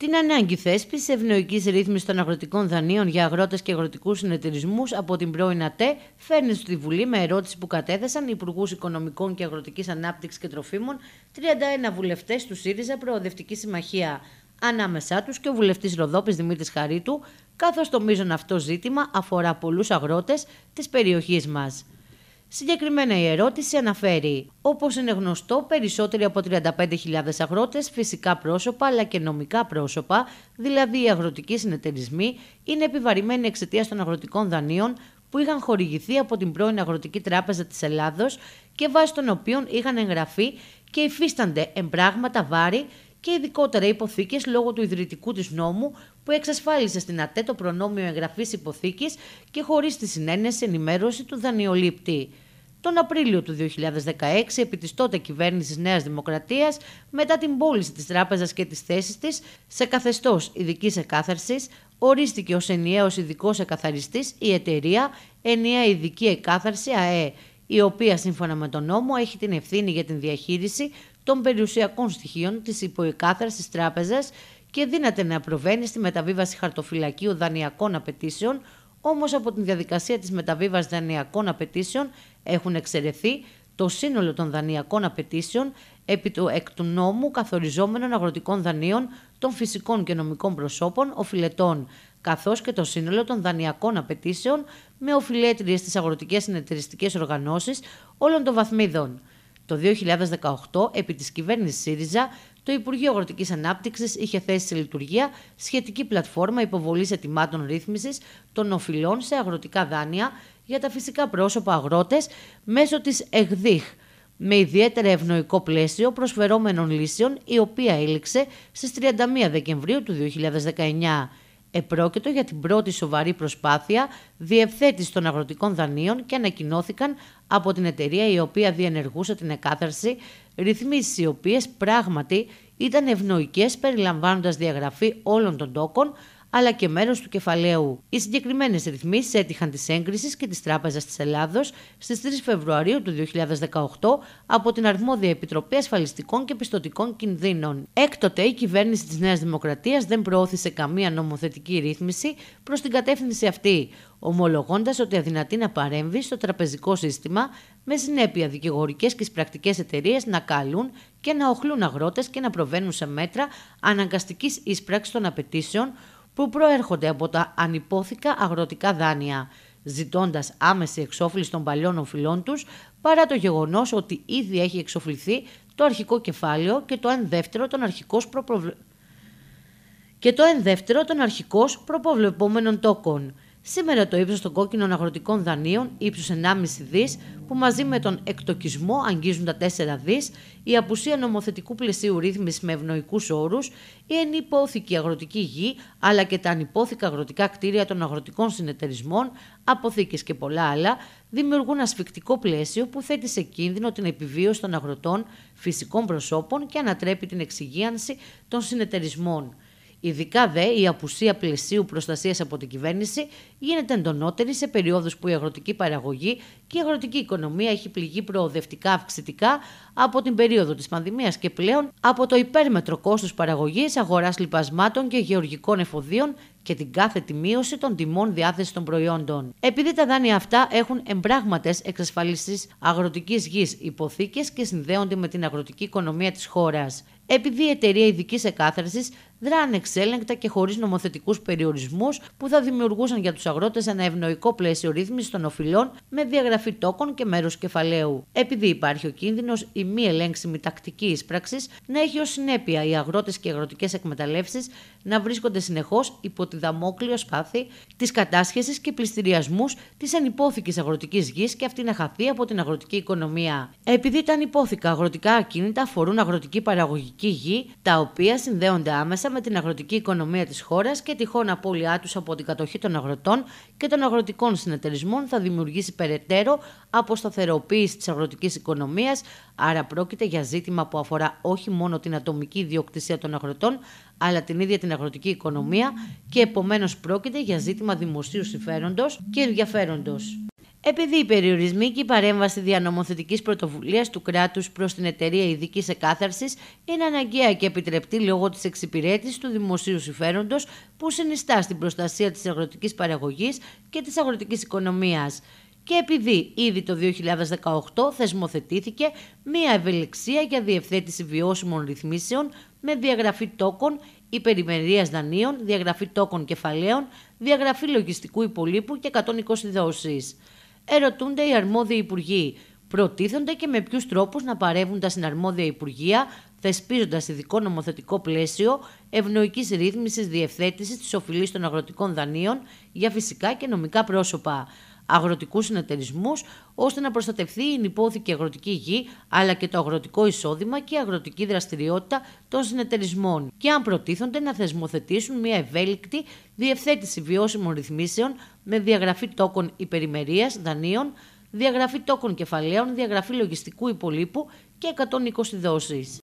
την ανάγκη θέσπιση ευνοϊκής ρύθμισης των αγροτικών δανείων για αγρότες και αγροτικούς συνεταιρισμούς από την πρώην ΑΤΕ φέρνει στη Βουλή με ερώτηση που κατέθεσαν οι Υπουργούς Οικονομικών και Αγροτικής Ανάπτυξης και Τροφίμων 31 βουλευτές του ΣΥΡΙΖΑ Προοδευτική Συμμαχία. Ανάμεσά τους και ο βουλευτής Ροδόπης Δημήτρης Χαρίτου, καθώς το μείζον αυτό ζήτημα αφορά πολλούς αγρότες της περιοχής μας. Συγκεκριμένα η ερώτηση αναφέρει «Όπως είναι γνωστό, περισσότεροι από 35.000 αγρότες, φυσικά πρόσωπα αλλά και νομικά πρόσωπα, δηλαδή οι αγροτικοί συνεταιρισμοί, είναι επιβαρημένοι εξαιτίας των αγροτικών δανείων που είχαν χορηγηθεί από την πρώην Αγροτική Τράπεζα της Ελλάδος και βάσει των οποίων είχαν εγγραφεί και υφίστανται εμπράγματα βάρη και ειδικότερα υποθήκες λόγω του ιδρυτικού της νόμου που εξασφάλισε στην ΑΤΕ το προνόμιο εγγραφής υποθήκης και χωρίς τη συνένεση ενημέρωση του δανειολήπτη. Τον Απρίλιο του 2016, επί της τότε κυβέρνησης Νέας Δημοκρατίας, μετά την πώληση της τράπεζας και της θέσης της, σε καθεστώς ειδικής εκάθαρσης, ορίστηκε ως ενιαίος ειδικός εκαθαριστής η εταιρεία Ενιαία Ειδική Εκάθαρση ΑΕ, η οποία σύμφωνα με τον νόμο έχει την ευθύνη για την διαχείριση των περιουσιακών στοιχείων της υποεκάθαρση τράπεζας και δύναται να προβαίνει στη μεταβίβαση χαρτοφυλακίου δανειακών απαιτήσεων, όμως από την διαδικασία της μεταβίβασης δανειακών απαιτήσεων έχουν εξαιρεθεί το σύνολο των δανειακών απαιτήσεων επί του εκ του νόμου καθοριζόμενων αγροτικών δανείων των φυσικών και νομικών προσώπων οφηλετών, καθώς και το σύνολο των δανειακών απαιτήσεων με οφιλέτριε στις αγροτικές συνεταιριστικές οργανώσεις όλων των βαθμίδων. Το 2018, επί της κυβέρνησης ΣΥΡΙΖΑ, το Υπουργείο Αγροτικής Ανάπτυξης είχε θέσει σε λειτουργία σχετική πλατφόρμα υποβολής ετοιμάτων ρύθμισης των οφειλών σε αγροτικά δάνεια για τα φυσικά πρόσωπα αγρότες μέσω της ΕΓΔΙΧ, με ιδιαίτερα ευνοϊκό πλαίσιο προσφερόμενων λύσεων, η οποία έληξε στις 31 Δεκεμβρίου του 2019. Επρόκειτο για την πρώτη σοβαρή προσπάθεια διευθέτηση των αγροτικών δανείων και ανακοινώθηκαν από την εταιρεία η οποία διενεργούσε την εκάθαρση, ρυθμίσεις οι οποίες πράγματι ήταν ευνοϊκές περιλαμβάνοντας διαγραφή όλων των τόκων, αλλά και μέρος του κεφαλαίου. Οι συγκεκριμένες ρυθμίσεις έτυχαν της έγκρισης και της Τράπεζας της Ελλάδος στις 3 Φεβρουαρίου του 2018 από την Αρμόδια Επιτροπή Ασφαλιστικών και Πιστοτικών Κινδύνων. Έκτοτε, η κυβέρνηση της Νέας Δημοκρατίας δεν προώθησε καμία νομοθετική ρύθμιση προς την κατεύθυνση αυτή, ομολογώντας ότι αδυνατεί να παρέμβει στο τραπεζικό σύστημα με συνέπεια δικηγορικές και σπρακτικέ εταιρείες να καλούν και να οχλούν αγρότες και να προβαίνουν σε μέτρα αναγκαστικής ίσπραξης των απαιτήσεων που προέρχονται από τα ανυπόθηκα αγροτικά δάνεια, ζητώντας άμεση εξόφληση των παλιών οφειλών τους, παρά το γεγονός ότι ήδη έχει εξοφληθεί το αρχικό κεφάλαιο και το ενδεύτερο των αρχικός και το αρχικός προποβλεπόμενων τόκων. Σήμερα το ύψος των κόκκινων αγροτικών δανείων ύψου 1,5 δις, που μαζί με τον εκτοκισμό αγγίζουν τα 4 δις, η απουσία νομοθετικού πλαισίου ρύθμισης με ευνοϊκούς όρους, η ενυπόθηκη αγροτική γη, αλλά και τα ανυπόθηκα αγροτικά κτίρια των αγροτικών συνεταιρισμών, αποθήκες και πολλά άλλα, δημιουργούν ασφυκτικό πλαίσιο που θέτει σε κίνδυνο την επιβίωση των αγροτών, φυσικών προσώπων και ανατρέπει την εξυγίανση των συνεταιρισμών. Ειδικά δε η απουσία πλαισίου προστασίας από την κυβέρνηση γίνεται εντονότερη σε περιόδους που η αγροτική παραγωγή και η αγροτική οικονομία έχει πληγεί προοδευτικά αυξητικά από την περίοδο της πανδημίας και πλέον από το υπέρμετρο κόστος παραγωγής, αγοράς λιπασμάτων και γεωργικών εφοδίων και την κάθετη μείωση των τιμών διάθεσης των προϊόντων. Επειδή τα δάνεια αυτά έχουν εμπράγματες εξασφαλίσεις αγροτικής γης, υποθήκες και συνδέονται με την αγροτική οικονομία της χώρας. Επειδή η εταιρεία ειδικής εκάθαρση δρά ανεξέλεγκτα και χωρίς νομοθετικούς περιορισμούς που θα δημιουργούσαν για τους αγρότες ένα ευνοϊκό πλαίσιο ρύθμισης των οφειλών με διαγραφή τόκων και μέρους κεφαλαίου. Επειδή υπάρχει ο κίνδυνος η μη ελέγξιμη τακτική εισπράξη να έχει ως συνέπεια οι αγρότες και αγροτικές εκμεταλλεύσεις να βρίσκονται συνεχώς υπό τη δαμόκλειο σπάθη της κατάσχεσης και πληστηριασμούς της ανυπόθηκη αγροτικής γης και αυτή να χαθεί από την αγροτική οικονομία. Επειδή τα ανυπόθηκα αγροτικά ακίνητα αφορούν αγροτική παραγωγική γη, τα οποία συνδέονται άμεσα με την αγροτική οικονομία της χώρας και τυχόν απώλειά τους από την κατοχή των αγροτών και των αγροτικών συνεταιρισμών θα δημιουργήσει περαιτέρω αποσταθεροποίηση της αγροτικής οικονομίας, άρα πρόκειται για ζήτημα που αφορά όχι μόνο την ατομική ιδιοκτησία των αγροτών, αλλά την ίδια την αγροτική οικονομία και επομένως πρόκειται για ζήτημα δημοσίου συμφέροντος και ενδιαφέροντος. Επειδή οι περιορισμοί και η παρέμβαση διανομοθετικής πρωτοβουλίας του κράτους προς την εταιρεία ειδικής εκάθαρσης είναι αναγκαία και επιτρεπτή λόγω της εξυπηρέτησης του δημοσίου συμφέροντος που συνιστά στην προστασία της αγροτικής παραγωγής και της αγροτικής οικονομίας. Και επειδή ήδη το 2018 θεσμοθετήθηκε μία ευελιξία για διευθέτηση βιώσιμων ρυθμίσεων με διαγραφή τόκων υπερημερίας δανείων, διαγραφή τόκων κεφαλαίων, διαγραφή λογιστικού υπολείπου και 120 δόσεις. Ερωτούνται οι αρμόδιοι υπουργοί. Προτίθονται και με ποιους τρόπους να παρεύουν τα συναρμόδια υπουργεία, θεσπίζοντας ειδικό νομοθετικό πλαίσιο ευνοϊκής ρύθμισης διευθέτησης της οφειλής των αγροτικών δανείων για φυσικά και νομικά πρόσωπα αγροτικούς συνεταιρισμούς, ώστε να προστατευθεί η υπόθηκη αγροτική γη, αλλά και το αγροτικό εισόδημα και η αγροτική δραστηριότητα των συνεταιρισμών, και αν προτίθονται να θεσμοθετήσουν μια ευέλικτη διευθέτηση βιώσιμων ρυθμίσεων με διαγραφή τόκων υπερημερίας, δανείων, διαγραφή τόκων κεφαλαίων, διαγραφή λογιστικού υπολείπου και 120 δόσεις.